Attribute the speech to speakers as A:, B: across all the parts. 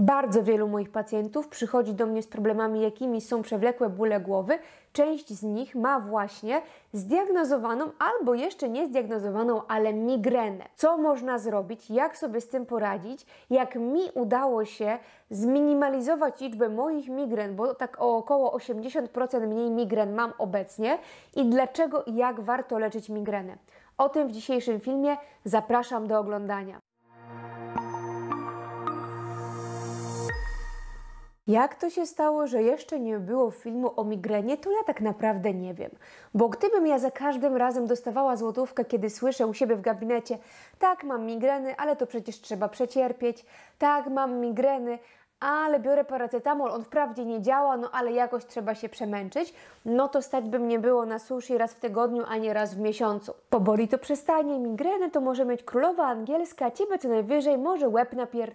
A: Bardzo wielu moich pacjentów przychodzi do mnie z problemami, jakimi są przewlekłe bóle głowy. Część z nich ma właśnie zdiagnozowaną albo jeszcze nie zdiagnozowaną, ale migrenę. Co można zrobić? Jak sobie z tym poradzić? Jak mi udało się zminimalizować liczbę moich migren, bo tak o około 80% mniej migren mam obecnie i dlaczego i jak warto leczyć migrenę? O tym w dzisiejszym filmie zapraszam do oglądania. Jak to się stało, że jeszcze nie było filmu o migrenie, to ja tak naprawdę nie wiem. Bo gdybym ja za każdym razem dostawała złotówkę, kiedy słyszę u siebie w gabinecie, tak, mam migreny, ale to przecież trzeba przecierpieć, tak, mam migreny, ale biorę paracetamol, on wprawdzie nie działa, no ale jakoś trzeba się przemęczyć, no to stać by mnie było na sushi raz w tygodniu, a nie raz w miesiącu. Poboli to przestanie, migreny to może mieć królowa angielska, ciebie co najwyżej może łeb pier.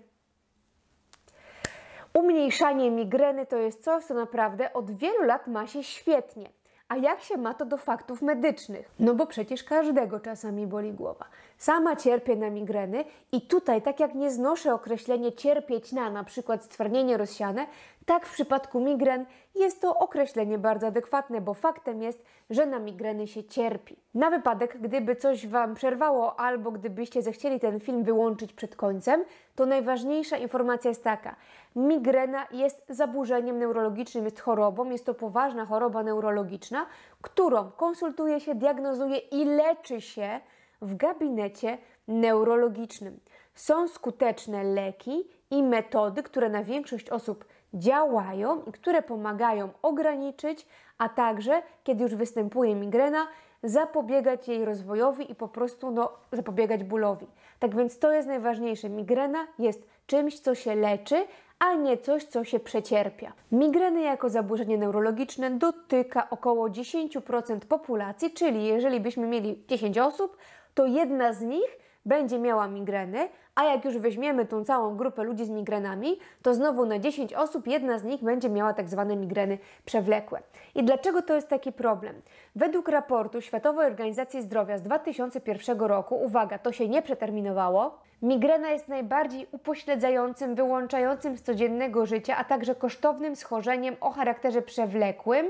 A: Umniejszanie migreny to jest coś, co naprawdę od wielu lat ma się świetnie. A jak się ma to do faktów medycznych? No bo przecież każdego czasami boli głowa. Sama cierpię na migreny i tutaj, tak jak nie znoszę określenie cierpieć na na przykład stwardnienie rozsiane, tak w przypadku migren jest to określenie bardzo adekwatne, bo faktem jest, że na migreny się cierpi. Na wypadek, gdyby coś Wam przerwało albo gdybyście zechcieli ten film wyłączyć przed końcem, to najważniejsza informacja jest taka. Migrena jest zaburzeniem neurologicznym, jest chorobą, jest to poważna choroba neurologiczna, którą konsultuje się, diagnozuje i leczy się w gabinecie neurologicznym. Są skuteczne leki i metody, które na większość osób działają i które pomagają ograniczyć, a także, kiedy już występuje migrena, zapobiegać jej rozwojowi i po prostu no, zapobiegać bólowi. Tak więc to jest najważniejsze. Migrena jest czymś, co się leczy, a nie coś, co się przecierpia. Migreny jako zaburzenie neurologiczne dotyka około 10% populacji, czyli jeżeli byśmy mieli 10 osób, to jedna z nich będzie miała migreny, a jak już weźmiemy tą całą grupę ludzi z migrenami, to znowu na 10 osób jedna z nich będzie miała tak zwane migreny przewlekłe. I dlaczego to jest taki problem? Według raportu Światowej Organizacji Zdrowia z 2001 roku, uwaga, to się nie przeterminowało, migrena jest najbardziej upośledzającym, wyłączającym z codziennego życia, a także kosztownym schorzeniem o charakterze przewlekłym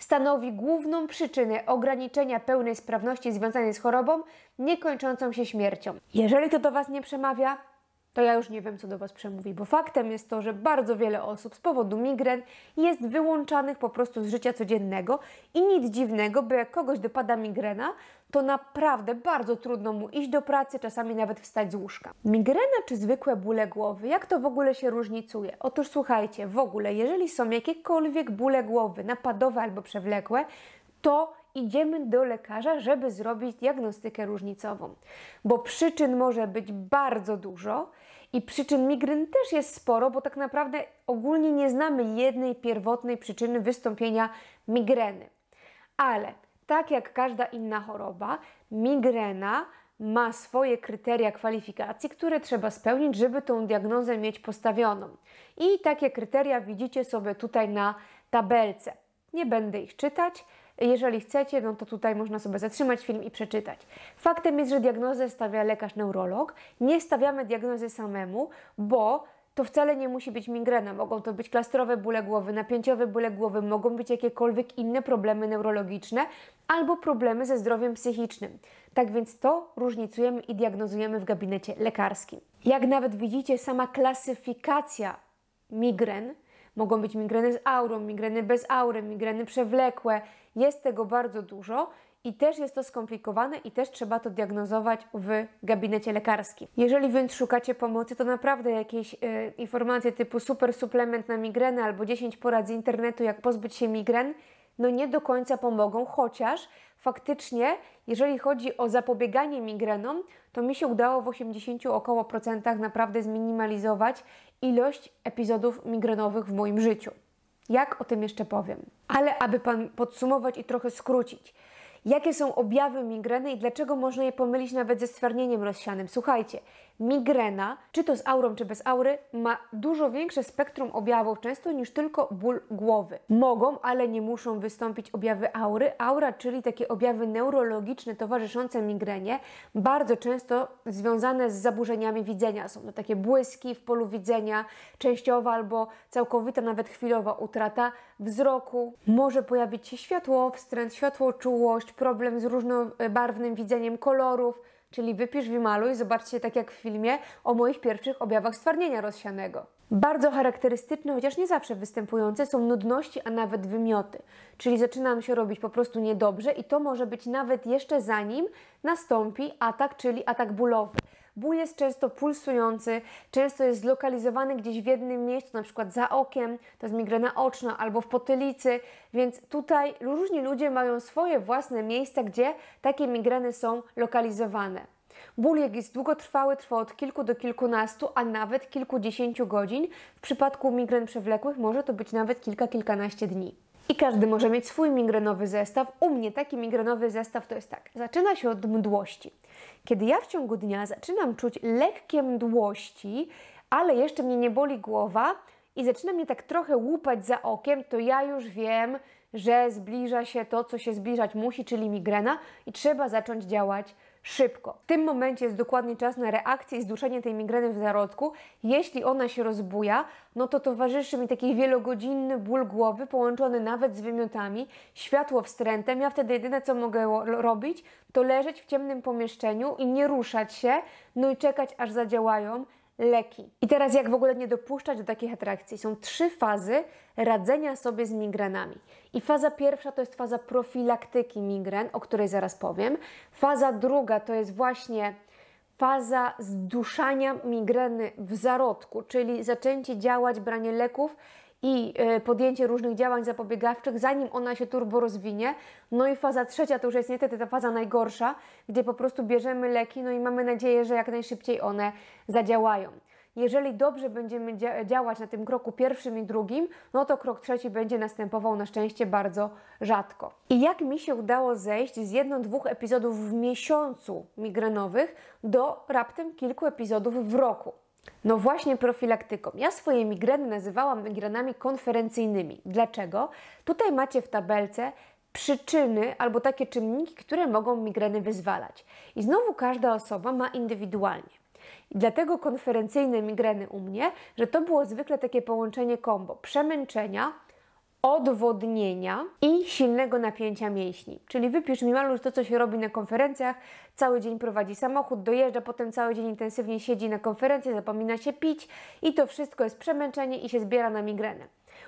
A: stanowi główną przyczynę ograniczenia pełnej sprawności związanej z chorobą niekończącą się śmiercią. Jeżeli to do Was nie przemawia, to ja już nie wiem, co do Was przemówi, bo faktem jest to, że bardzo wiele osób z powodu migren jest wyłączanych po prostu z życia codziennego i nic dziwnego, bo jak kogoś dopada migrena, to naprawdę bardzo trudno mu iść do pracy, czasami nawet wstać z łóżka. Migrena czy zwykłe bóle głowy, jak to w ogóle się różnicuje? Otóż słuchajcie, w ogóle, jeżeli są jakiekolwiek bóle głowy napadowe albo przewlekłe, to idziemy do lekarza, żeby zrobić diagnostykę różnicową. Bo przyczyn może być bardzo dużo i przyczyn migren też jest sporo, bo tak naprawdę ogólnie nie znamy jednej pierwotnej przyczyny wystąpienia migreny. Ale tak jak każda inna choroba, migrena ma swoje kryteria kwalifikacji, które trzeba spełnić, żeby tą diagnozę mieć postawioną. I takie kryteria widzicie sobie tutaj na tabelce. Nie będę ich czytać. Jeżeli chcecie, no to tutaj można sobie zatrzymać film i przeczytać. Faktem jest, że diagnozę stawia lekarz neurolog. Nie stawiamy diagnozy samemu, bo to wcale nie musi być migrena. Mogą to być klastrowe bóle głowy, napięciowe bóle głowy, mogą być jakiekolwiek inne problemy neurologiczne albo problemy ze zdrowiem psychicznym. Tak więc to różnicujemy i diagnozujemy w gabinecie lekarskim. Jak nawet widzicie, sama klasyfikacja migren Mogą być migreny z aurą, migreny bez aury, migreny przewlekłe. Jest tego bardzo dużo i też jest to skomplikowane i też trzeba to diagnozować w gabinecie lekarskim. Jeżeli więc szukacie pomocy, to naprawdę jakieś y, informacje typu super suplement na migrenę albo 10 porad z internetu, jak pozbyć się migren, no nie do końca pomogą, chociaż faktycznie, jeżeli chodzi o zapobieganie migrenom, to mi się udało w 80 około procentach naprawdę zminimalizować ilość epizodów migrenowych w moim życiu. Jak o tym jeszcze powiem. Ale aby Pan podsumować i trochę skrócić, jakie są objawy migreny i dlaczego można je pomylić nawet ze stwardnieniem rozsianym? Słuchajcie, migrena, czy to z aurą, czy bez aury, ma dużo większe spektrum objawów często niż tylko ból głowy. Mogą, ale nie muszą wystąpić objawy aury. Aura, czyli takie objawy neurologiczne towarzyszące migrenie, bardzo często związane z zaburzeniami widzenia. Są to takie błyski w polu widzenia, częściowa albo całkowita, nawet chwilowa utrata wzroku. Może pojawić się światło, wstręt, światłoczułość, problem z różnobarwnym widzeniem kolorów, Czyli wypisz, wymaluj, zobaczcie tak jak w filmie o moich pierwszych objawach stwardnienia rozsianego. Bardzo charakterystyczne, chociaż nie zawsze występujące, są nudności, a nawet wymioty. Czyli zaczynam się robić po prostu niedobrze i to może być nawet jeszcze zanim nastąpi atak, czyli atak bólowy. Ból jest często pulsujący, często jest zlokalizowany gdzieś w jednym miejscu, na przykład za okiem, to jest migrena oczna albo w potylicy, więc tutaj różni ludzie mają swoje własne miejsca, gdzie takie migreny są lokalizowane. Ból, jak jest długotrwały, trwa od kilku do kilkunastu, a nawet kilkudziesięciu godzin. W przypadku migren przewlekłych może to być nawet kilka, kilkanaście dni. I każdy może mieć swój migrenowy zestaw. U mnie taki migrenowy zestaw to jest tak. Zaczyna się od mdłości. Kiedy ja w ciągu dnia zaczynam czuć lekkie mdłości, ale jeszcze mnie nie boli głowa i zaczyna mnie tak trochę łupać za okiem, to ja już wiem, że zbliża się to, co się zbliżać musi, czyli migrena i trzeba zacząć działać szybko. W tym momencie jest dokładnie czas na reakcję i zduszenie tej migreny w zarodku. Jeśli ona się rozbuja, no to towarzyszy mi taki wielogodzinny ból głowy, połączony nawet z wymiotami, światło wstrętem. Ja wtedy jedyne co mogę robić, to leżeć w ciemnym pomieszczeniu i nie ruszać się, no i czekać aż zadziałają leki. I teraz jak w ogóle nie dopuszczać do takich atrakcji? Są trzy fazy radzenia sobie z migrenami. I faza pierwsza to jest faza profilaktyki migren, o której zaraz powiem. Faza druga to jest właśnie faza zduszania migreny w zarodku, czyli zaczęcie działać branie leków i e, podjęcie różnych działań zapobiegawczych, zanim ona się turbo rozwinie. No i faza trzecia to już jest niestety ta faza najgorsza, gdzie po prostu bierzemy leki, no i mamy nadzieję, że jak najszybciej one zadziałają. Jeżeli dobrze będziemy działać na tym kroku pierwszym i drugim, no to krok trzeci będzie następował na szczęście bardzo rzadko. I jak mi się udało zejść z jedno, dwóch epizodów w miesiącu migrenowych do raptem kilku epizodów w roku. No właśnie profilaktyką. Ja swoje migreny nazywałam migrenami konferencyjnymi. Dlaczego? Tutaj macie w tabelce przyczyny albo takie czynniki, które mogą migreny wyzwalać. I znowu każda osoba ma indywidualnie. I dlatego konferencyjne migreny u mnie, że to było zwykle takie połączenie kombo przemęczenia, odwodnienia i silnego napięcia mięśni. Czyli wypisz mi malusz to, co się robi na konferencjach, cały dzień prowadzi samochód, dojeżdża, potem cały dzień intensywnie siedzi na konferencji, zapomina się pić i to wszystko jest przemęczenie i się zbiera na migrenę.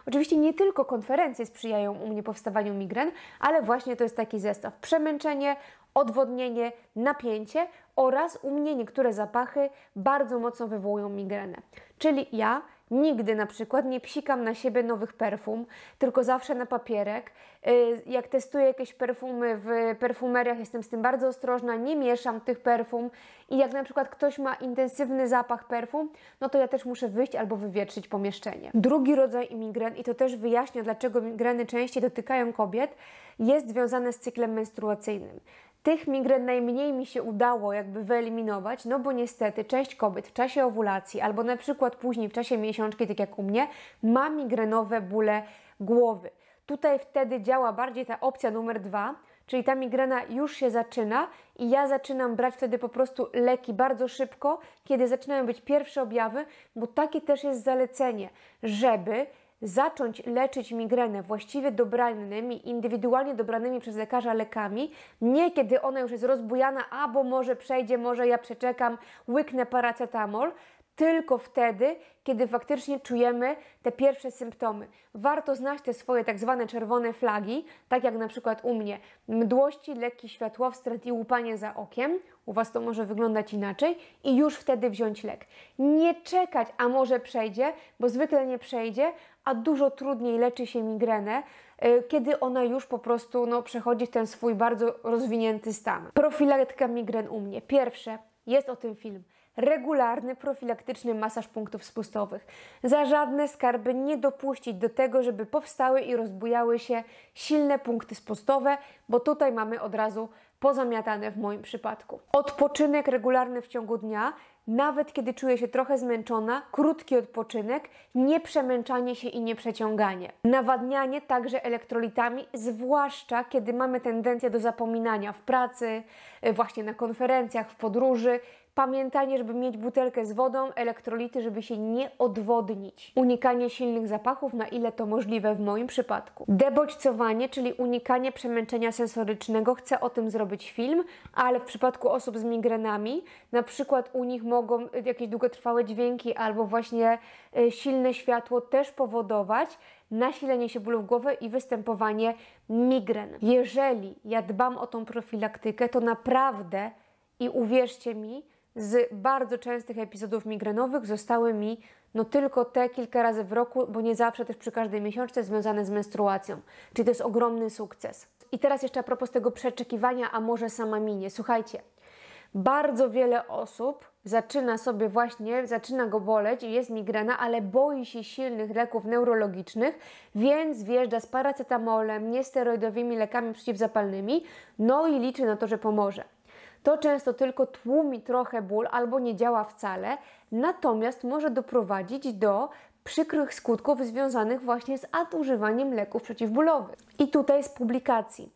A: Oczywiście nie tylko konferencje sprzyjają u mnie powstawaniu migren, ale właśnie to jest taki zestaw. Przemęczenie, odwodnienie, napięcie oraz u mnie niektóre zapachy bardzo mocno wywołują migrenę. Czyli ja Nigdy na przykład nie psikam na siebie nowych perfum, tylko zawsze na papierek. Y, jak testuję jakieś perfumy w perfumeriach, jestem z tym bardzo ostrożna, nie mieszam tych perfum. I jak na przykład ktoś ma intensywny zapach perfum, no to ja też muszę wyjść albo wywietrzyć pomieszczenie. Drugi rodzaj migren, i to też wyjaśnia, dlaczego migreny częściej dotykają kobiet, jest związane z cyklem menstruacyjnym. Tych migren najmniej mi się udało jakby wyeliminować, no bo niestety część kobiet w czasie owulacji albo na przykład później w czasie miesiączki, tak jak u mnie, ma migrenowe bóle głowy. Tutaj wtedy działa bardziej ta opcja numer dwa, czyli ta migrena już się zaczyna i ja zaczynam brać wtedy po prostu leki bardzo szybko, kiedy zaczynają być pierwsze objawy, bo takie też jest zalecenie, żeby zacząć leczyć migrenę właściwie dobranymi, indywidualnie dobranymi przez lekarza lekami, nie kiedy ona już jest rozbujana, albo może przejdzie, może ja przeczekam, łyknę paracetamol, tylko wtedy, kiedy faktycznie czujemy te pierwsze symptomy. Warto znać te swoje tak zwane czerwone flagi, tak jak na przykład u mnie mdłości, lekki światłowstręt i łupanie za okiem. U Was to może wyglądać inaczej i już wtedy wziąć lek. Nie czekać, a może przejdzie, bo zwykle nie przejdzie, a dużo trudniej leczy się migrenę, y, kiedy ona już po prostu no, przechodzi ten swój bardzo rozwinięty stan. Profiletka migren u mnie. Pierwsze, jest o tym film regularny, profilaktyczny masaż punktów spustowych. Za żadne skarby nie dopuścić do tego, żeby powstały i rozbujały się silne punkty spustowe, bo tutaj mamy od razu pozamiatane w moim przypadku. Odpoczynek regularny w ciągu dnia, nawet kiedy czuję się trochę zmęczona, krótki odpoczynek, nie przemęczanie się i nie przeciąganie. Nawadnianie także elektrolitami, zwłaszcza kiedy mamy tendencję do zapominania w pracy, e, właśnie na konferencjach, w podróży. Pamiętanie, żeby mieć butelkę z wodą, elektrolity, żeby się nie odwodnić. Unikanie silnych zapachów, na ile to możliwe w moim przypadku. Debodźcowanie, czyli unikanie przemęczenia sensorycznego. Chcę o tym zrobić film, ale w przypadku osób z migrenami, na przykład u nich mogą jakieś długotrwałe dźwięki albo właśnie e, silne światło też powodować nasilenie się w głowy i występowanie migren. Jeżeli ja dbam o tą profilaktykę, to naprawdę i uwierzcie mi, z bardzo częstych epizodów migrenowych zostały mi no tylko te kilka razy w roku, bo nie zawsze też przy każdej miesiączce związane z menstruacją. Czyli to jest ogromny sukces. I teraz jeszcze a propos tego przeczekiwania, a może sama minie. Słuchajcie, bardzo wiele osób zaczyna sobie właśnie, zaczyna go boleć i jest migrena, ale boi się silnych leków neurologicznych, więc wjeżdża z paracetamolem, niesteroidowymi lekami przeciwzapalnymi, no i liczy na to, że pomoże. To często tylko tłumi trochę ból albo nie działa wcale, natomiast może doprowadzić do przykrych skutków związanych właśnie z nadużywaniem leków przeciwbólowych. I tutaj z publikacji.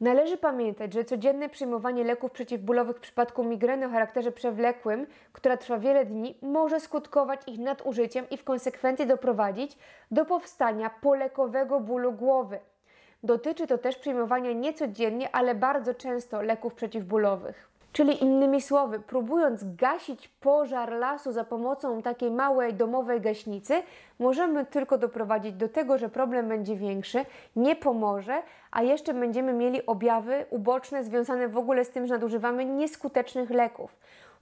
A: Należy pamiętać, że codzienne przyjmowanie leków przeciwbólowych w przypadku migreny o charakterze przewlekłym, która trwa wiele dni, może skutkować ich nadużyciem i w konsekwencji doprowadzić do powstania polekowego bólu głowy, Dotyczy to też przyjmowania niecodziennie, ale bardzo często leków przeciwbólowych. Czyli innymi słowy, próbując gasić pożar lasu za pomocą takiej małej domowej gaśnicy, możemy tylko doprowadzić do tego, że problem będzie większy, nie pomoże, a jeszcze będziemy mieli objawy uboczne związane w ogóle z tym, że nadużywamy nieskutecznych leków.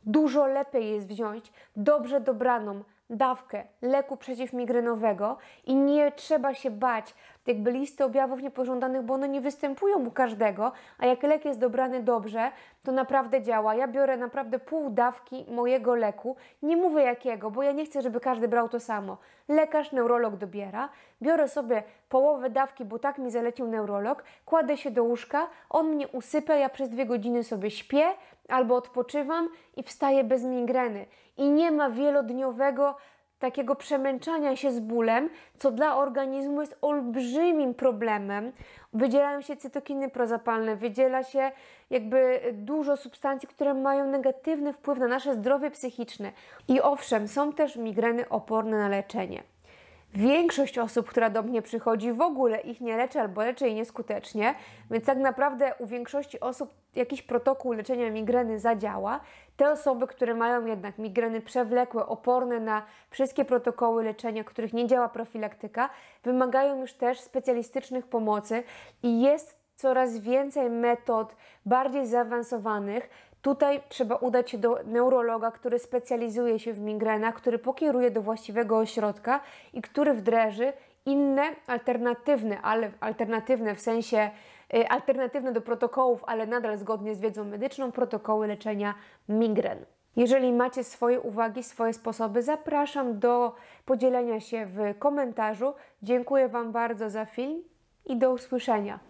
A: Dużo lepiej jest wziąć dobrze dobraną, dawkę leku przeciwmigrenowego i nie trzeba się bać jakby listy objawów niepożądanych, bo one nie występują u każdego, a jak lek jest dobrany dobrze, to naprawdę działa. Ja biorę naprawdę pół dawki mojego leku, nie mówię jakiego, bo ja nie chcę, żeby każdy brał to samo. Lekarz, neurolog dobiera, biorę sobie połowę dawki, bo tak mi zalecił neurolog, kładę się do łóżka, on mnie usypia, ja przez dwie godziny sobie śpię albo odpoczywam i wstaję bez migreny i nie ma wielodniowego takiego przemęczania się z bólem, co dla organizmu jest olbrzymim problemem. Wydzielają się cytokiny prozapalne, wydziela się jakby dużo substancji, które mają negatywny wpływ na nasze zdrowie psychiczne. I owszem, są też migreny oporne na leczenie. Większość osób, która do mnie przychodzi, w ogóle ich nie leczy albo leczy je nieskutecznie, więc tak naprawdę u większości osób jakiś protokół leczenia migreny zadziała. Te osoby, które mają jednak migreny przewlekłe, oporne na wszystkie protokoły leczenia, których nie działa profilaktyka, wymagają już też specjalistycznych pomocy i jest coraz więcej metod bardziej zaawansowanych, Tutaj trzeba udać się do neurologa, który specjalizuje się w migrenach, który pokieruje do właściwego ośrodka i który wdroży inne, alternatywne, ale alternatywne w sensie y, alternatywne do protokołów, ale nadal zgodnie z wiedzą medyczną, protokoły leczenia migren. Jeżeli macie swoje uwagi, swoje sposoby, zapraszam do podzielenia się w komentarzu. Dziękuję Wam bardzo za film i do usłyszenia.